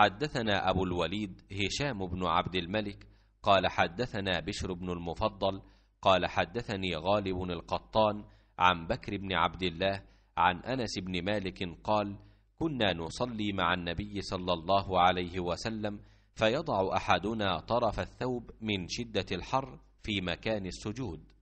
حدثنا أبو الوليد هشام بن عبد الملك قال حدثنا بشر بن المفضل قال حدثني غالب القطان عن بكر بن عبد الله عن أنس بن مالك قال كنا نصلي مع النبي صلى الله عليه وسلم فيضع أحدنا طرف الثوب من شدة الحر في مكان السجود